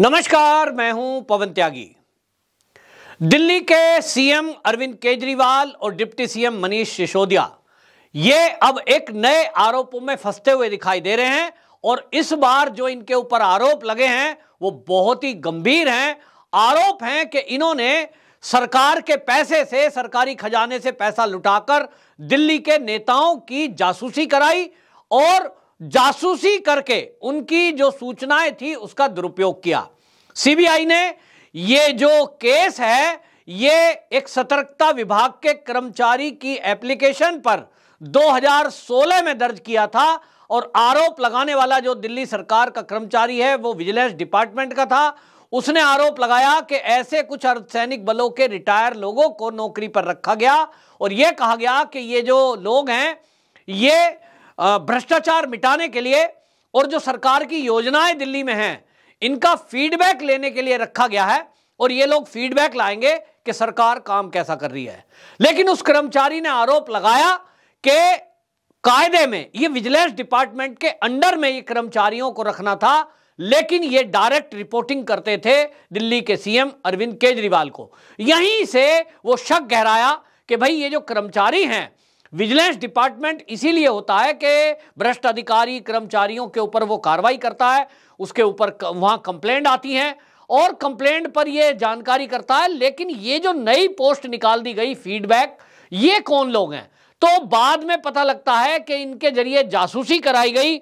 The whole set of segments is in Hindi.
नमस्कार मैं हूं पवन त्यागी दिल्ली के सीएम अरविंद केजरीवाल और डिप्टी सीएम मनीष सिसोदिया ये अब एक नए आरोपों में फंसते हुए दिखाई दे रहे हैं और इस बार जो इनके ऊपर आरोप लगे हैं वो बहुत ही गंभीर हैं आरोप हैं कि इन्होंने सरकार के पैसे से सरकारी खजाने से पैसा लुटाकर दिल्ली के नेताओं की जासूसी कराई और जासूसी करके उनकी जो सूचनाएं थी उसका दुरुपयोग किया सीबीआई ने ये जो केस है ये एक सतर्कता विभाग के कर्मचारी की एप्लीकेशन पर 2016 में दर्ज किया था और आरोप लगाने वाला जो दिल्ली सरकार का कर्मचारी है वो विजिलेंस डिपार्टमेंट का था उसने आरोप लगाया कि ऐसे कुछ अर्धसैनिक बलों के रिटायर लोगों को नौकरी पर रखा गया और यह कहा गया कि ये जो लोग हैं ये भ्रष्टाचार मिटाने के लिए और जो सरकार की योजनाएं दिल्ली में हैं इनका फीडबैक लेने के लिए रखा गया है और ये लोग फीडबैक लाएंगे कि सरकार काम कैसा कर रही है लेकिन उस कर्मचारी ने आरोप लगाया कि कायदे में ये विजिलेंस डिपार्टमेंट के अंडर में ये कर्मचारियों को रखना था लेकिन ये डायरेक्ट रिपोर्टिंग करते थे दिल्ली के सीएम अरविंद केजरीवाल को यहीं से वो शक गहराया कि भाई ये जो कर्मचारी हैं विजिलेंस डिपार्टमेंट इसीलिए होता है कि भ्रष्ट अधिकारी कर्मचारियों के ऊपर वो कार्रवाई करता है उसके ऊपर वहां कंप्लेंट आती हैं और कंप्लेंट पर ये जानकारी करता है लेकिन ये जो नई पोस्ट निकाल दी गई फीडबैक ये कौन लोग हैं तो बाद में पता लगता है कि इनके जरिए जासूसी कराई गई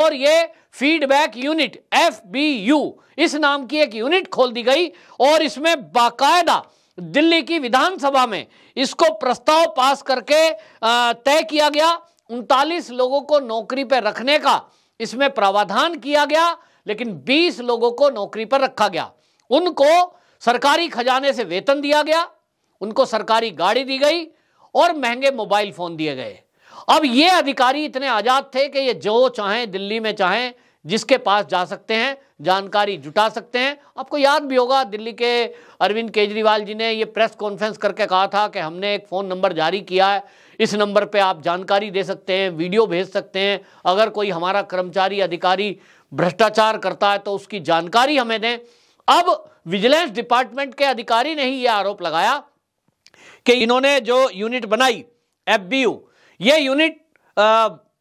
और ये feedback unit F B U इस नाम की एक यूनिट खोल दी गई और इसमें बाकायदा दिल्ली की विधानसभा में इसको प्रस्ताव पास करके तय किया गया उनतालीस लोगों को नौकरी पर रखने का इसमें प्रावधान किया गया लेकिन 20 लोगों को नौकरी पर रखा गया उनको सरकारी खजाने से वेतन दिया गया उनको सरकारी गाड़ी दी गई और महंगे मोबाइल फोन दिए गए अब ये अधिकारी इतने आजाद थे कि ये जो चाहें दिल्ली में चाहें जिसके पास जा सकते हैं जानकारी जुटा सकते हैं आपको याद भी होगा दिल्ली के अरविंद केजरीवाल जी ने ये प्रेस कॉन्फ्रेंस करके कहा था कि हमने एक फ़ोन नंबर जारी किया है इस नंबर पे आप जानकारी दे सकते हैं वीडियो भेज सकते हैं अगर कोई हमारा कर्मचारी अधिकारी भ्रष्टाचार करता है तो उसकी जानकारी हमें दें अब विजिलेंस डिपार्टमेंट के अधिकारी ने ही ये आरोप लगाया कि इन्होंने जो यूनिट बनाई एफ ये यूनिट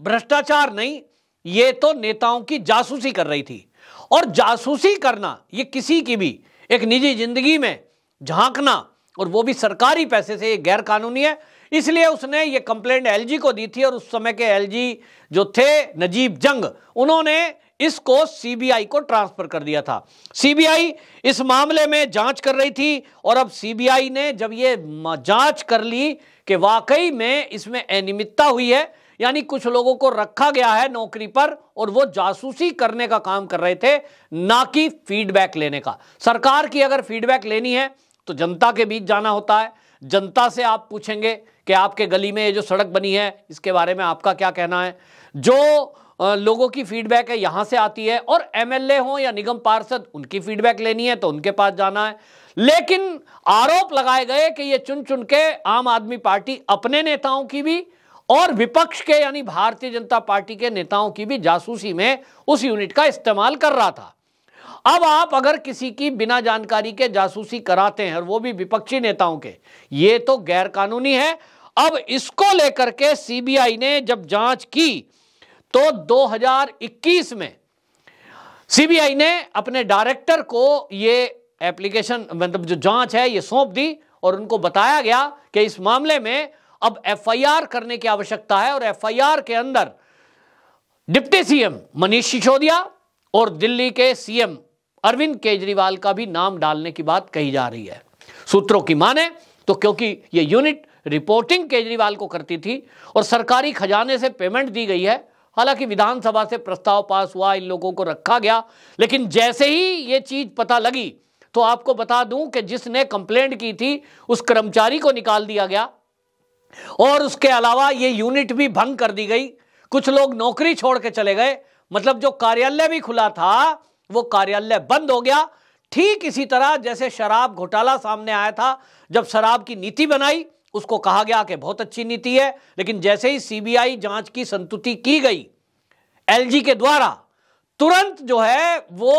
भ्रष्टाचार नहीं ये तो नेताओं की जासूसी कर रही थी और जासूसी करना ये किसी की भी एक निजी जिंदगी में झांकना और वो भी सरकारी पैसे से ये गैर कानूनी है इसलिए उसने ये कंप्लेंट एलजी को दी थी और उस समय के एलजी जो थे नजीब जंग उन्होंने इसको सीबीआई को ट्रांसफर कर दिया था सीबीआई इस मामले में जांच कर रही थी और अब सीबीआई ने जब ये जांच कर ली कि वाकई में इसमें अनियमितता हुई है यानी कुछ लोगों को रखा गया है नौकरी पर और वो जासूसी करने का काम कर रहे थे ना कि फीडबैक लेने का सरकार की अगर फीडबैक लेनी है तो जनता के बीच जाना होता है जनता से आप पूछेंगे कि आपके गली में ये जो सड़क बनी है इसके बारे में आपका क्या कहना है जो लोगों की फीडबैक है यहां से आती है और एमएलए हो या निगम पार्षद उनकी फीडबैक लेनी है तो उनके पास जाना है लेकिन आरोप लगाए गए कि ये चुन चुन के आम आदमी पार्टी अपने नेताओं की भी और विपक्ष के यानी भारतीय जनता पार्टी के नेताओं की भी जासूसी में उस यूनिट का इस्तेमाल कर रहा था अब आप अगर किसी की बिना जानकारी के जासूसी कराते हैं और वो भी विपक्षी नेताओं के ये तो गैरकानूनी है अब इसको लेकर के सीबीआई ने जब जांच की तो 2021 में सीबीआई ने अपने डायरेक्टर को ये एप्लीकेशन मतलब जो जांच है ये सौंप दी और उनको बताया गया कि इस मामले में अब एफआईआर करने की आवश्यकता है और एफआईआर के अंदर डिप्टी सीएम मनीष सिसोदिया और दिल्ली के सीएम अरविंद केजरीवाल का भी नाम डालने की बात कही जा रही है सूत्रों की माने तो क्योंकि ये यूनिट रिपोर्टिंग केजरीवाल को करती थी और सरकारी खजाने से पेमेंट दी गई है हालांकि विधानसभा से प्रस्ताव पास हुआ इन लोगों को रखा गया लेकिन जैसे ही ये चीज पता लगी तो आपको बता दूं कि जिसने कंप्लेंट की थी उस कर्मचारी को निकाल दिया गया और उसके अलावा ये यूनिट भी भंग कर दी गई कुछ लोग नौकरी छोड़ के चले गए मतलब जो कार्यालय भी खुला था वो कार्यालय बंद हो गया ठीक इसी तरह जैसे शराब घोटाला सामने आया था जब शराब की नीति बनाई उसको कहा गया कि बहुत अच्छी नीति है लेकिन जैसे ही सीबीआई जांच की संतुति की गई एलजी के द्वारा तुरंत जो है वो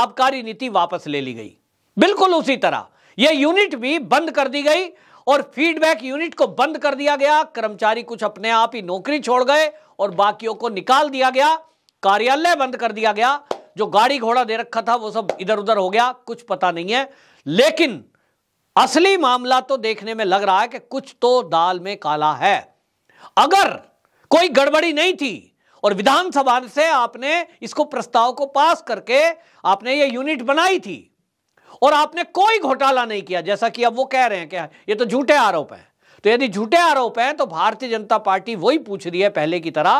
आबकारी नीति वापस ले ली गई बिल्कुल उसी तरह यह यूनिट भी बंद कर दी गई और फीडबैक यूनिट को बंद कर दिया गया कर्मचारी कुछ अपने आप ही नौकरी छोड़ गए और बाकियों को निकाल दिया गया कार्यालय बंद कर दिया गया जो गाड़ी घोड़ा दे रखा था वो सब इधर उधर हो गया कुछ पता नहीं है लेकिन असली मामला तो देखने में लग रहा है कि कुछ तो दाल में काला है अगर कोई गड़बड़ी नहीं थी और विधानसभा से आपने इसको प्रस्ताव को पास करके आपने ये यूनिट बनाई थी और आपने कोई घोटाला नहीं किया जैसा कि अब वो कह रहे हैं क्या ये तो झूठे आरोप हैं तो यदि झूठे आरोप हैं तो भारतीय जनता पार्टी वही पूछ रही है पहले की तरह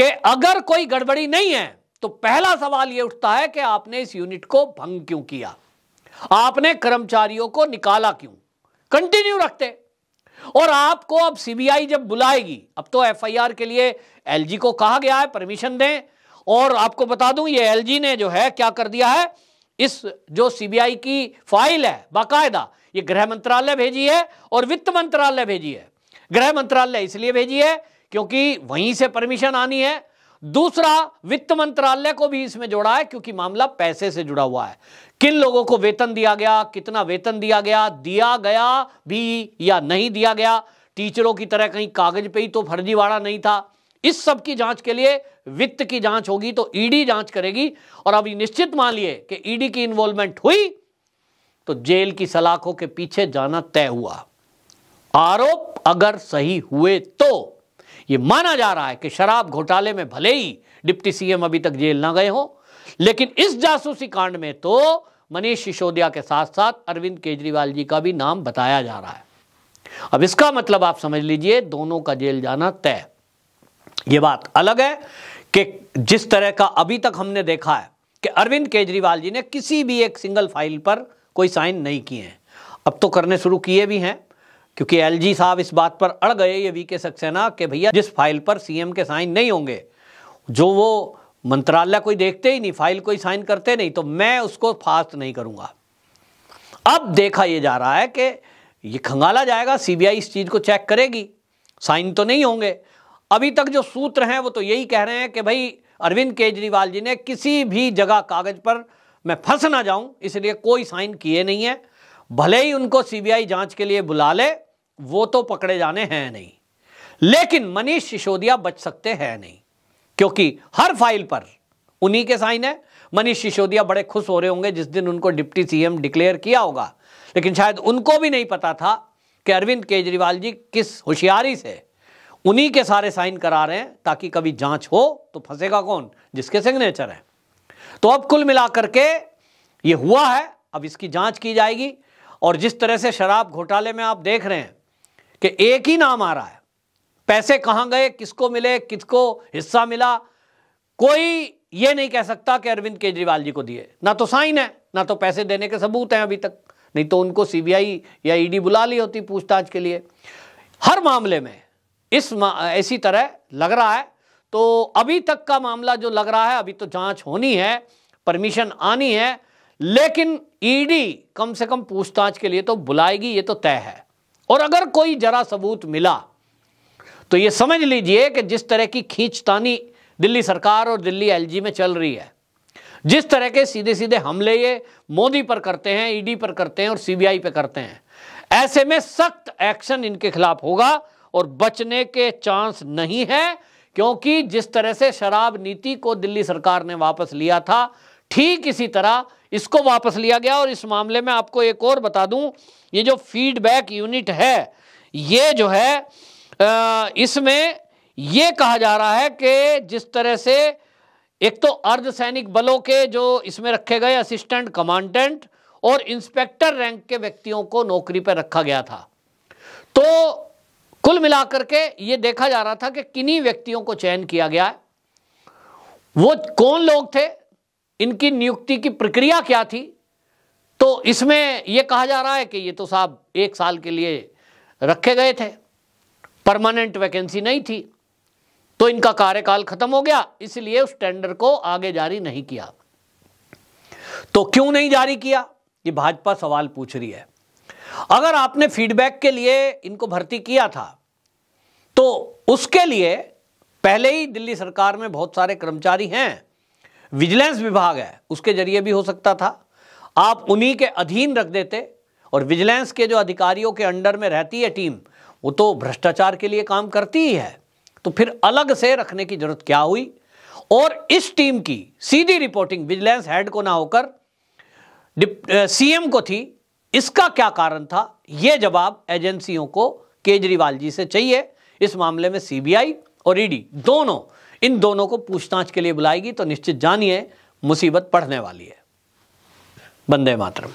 कि अगर कोई गड़बड़ी नहीं है तो पहला सवाल यह उठता है कि आपने इस यूनिट को भंग क्यों किया आपने कर्मचारियों को निकाला क्यों कंटिन्यू रखते और आपको अब सीबीआई जब बुलाएगी अब तो एफआईआर के लिए एलजी को कहा गया है परमिशन दें और आपको बता दूं ये एलजी ने जो है क्या कर दिया है इस जो सीबीआई की फाइल है बाकायदा ये गृह मंत्रालय भेजी है और वित्त मंत्रालय भेजी है गृह मंत्रालय इसलिए भेजी है क्योंकि वहीं से परमिशन आनी है दूसरा वित्त मंत्रालय को भी इसमें जोड़ा है क्योंकि मामला पैसे से जुड़ा हुआ है किन लोगों को वेतन दिया गया कितना वेतन दिया गया दिया गया भी या नहीं दिया गया टीचरों की तरह कहीं कागज पे ही तो फर्जीवाड़ा नहीं था इस सब की जांच के लिए वित्त की जांच होगी तो ईडी e जांच करेगी और अब निश्चित मान लिए कि ईडी e की इन्वॉल्वमेंट हुई तो जेल की सलाखों के पीछे जाना तय हुआ आरोप अगर सही हुए तो यह माना जा रहा है कि शराब घोटाले में भले ही डिप्टी सीएम अभी तक जेल ना गए हों लेकिन इस जासूसी कांड में तो मनीष सिसोदिया के साथ साथ अरविंद केजरीवाल जी का भी नाम बताया जा रहा है अब इसका मतलब आप समझ लीजिए दोनों का जेल जाना तय ये बात अलग है कि जिस तरह का अभी तक हमने देखा है कि अरविंद केजरीवाल जी ने किसी भी एक सिंगल फाइल पर कोई साइन नहीं किए हैं अब तो करने शुरू किए भी हैं क्योंकि एलजी साहब इस बात पर अड़ गए ये वी के सक्सेना कि भैया जिस फाइल पर सीएम के साइन नहीं होंगे जो वो मंत्रालय कोई देखते ही नहीं फाइल कोई साइन करते नहीं तो मैं उसको फास्ट नहीं करूंगा अब देखा यह जा रहा है कि ये खंगाला जाएगा सीबीआई इस चीज़ को चेक करेगी साइन तो नहीं होंगे अभी तक जो सूत्र हैं वो तो यही कह रहे हैं कि भाई अरविंद केजरीवाल जी ने किसी भी जगह कागज पर मैं फंस ना जाऊं इसलिए कोई साइन किए नहीं है भले ही उनको सीबीआई जांच के लिए बुला ले वो तो पकड़े जाने हैं नहीं लेकिन मनीष सिसोदिया बच सकते हैं नहीं क्योंकि हर फाइल पर उन्हीं के साइन है मनीष सिसोदिया बड़े खुश हो रहे होंगे जिस दिन उनको डिप्टी सीएम डिक्लेयर किया होगा लेकिन शायद उनको भी नहीं पता था कि अरविंद केजरीवाल जी किस होशियारी से उन्हीं के सारे साइन करा रहे हैं ताकि कभी जांच हो तो फंसेगा कौन जिसके सिग्नेचर है तो अब कुल मिलाकर के ये हुआ है अब इसकी जांच की जाएगी और जिस तरह से शराब घोटाले में आप देख रहे हैं कि एक ही नाम आ रहा है पैसे कहां गए किसको मिले किसको हिस्सा मिला कोई ये नहीं कह सकता कि अरविंद केजरीवाल जी को दिए ना तो साइन है ना तो पैसे देने के सबूत हैं अभी तक नहीं तो उनको सीबीआई या ईडी e बुला ली होती पूछताछ के लिए हर मामले में इस ऐसी तरह लग रहा है तो अभी तक का मामला जो लग रहा है अभी तो जांच होनी है परमिशन आनी है लेकिन ईडी e कम से कम पूछताछ के लिए तो बुलाएगी ये तो तय है और अगर कोई जरा सबूत मिला तो ये समझ लीजिए कि जिस तरह की खींचतानी दिल्ली सरकार और दिल्ली एलजी में चल रही है जिस तरह के सीधे सीधे हमले ये मोदी पर करते हैं ईडी e पर करते हैं और सीबीआई पर करते हैं ऐसे में सख्त एक्शन इनके खिलाफ होगा और बचने के चांस नहीं है क्योंकि जिस तरह से शराब नीति को दिल्ली सरकार ने वापस लिया था ठीक इसी तरह इसको वापस लिया गया और इस मामले में आपको एक और बता दूं ये जो फीडबैक यूनिट है ये जो है इसमें ये कहा जा रहा है कि जिस तरह से एक तो अर्धसैनिक बलों के जो इसमें रखे गए असिस्टेंट कमांडेंट और इंस्पेक्टर रैंक के व्यक्तियों को नौकरी पर रखा गया था तो कुल मिलाकर के ये देखा जा रहा था कि किन्हीं व्यक्तियों को चयन किया गया है वो कौन लोग थे इनकी नियुक्ति की प्रक्रिया क्या थी तो इसमें ये कहा जा रहा है कि ये तो साहब एक साल के लिए रखे गए थे परमानेंट वैकेंसी नहीं थी तो इनका कार्यकाल खत्म हो गया इसलिए उस टेंडर को आगे जारी नहीं किया तो क्यों नहीं जारी किया ये भाजपा सवाल पूछ रही है अगर आपने फीडबैक के लिए इनको भर्ती किया था तो उसके लिए पहले ही दिल्ली सरकार में बहुत सारे कर्मचारी हैं विजिलेंस विभाग है उसके जरिए भी हो सकता था आप उन्हीं के अधीन रख देते और विजिलेंस के जो अधिकारियों के अंडर में रहती है टीम वो तो भ्रष्टाचार के लिए काम करती ही है तो फिर अलग से रखने की जरूरत क्या हुई और इस टीम की सीधी रिपोर्टिंग विजिलेंस हेड को ना होकर सीएम को थी इसका क्या कारण था यह जवाब एजेंसियों को केजरीवाल जी से चाहिए इस मामले में सीबीआई और ईडी दोनों इन दोनों को पूछताछ के लिए बुलाएगी तो निश्चित जानिए मुसीबत पढ़ने वाली है बंदे मातरम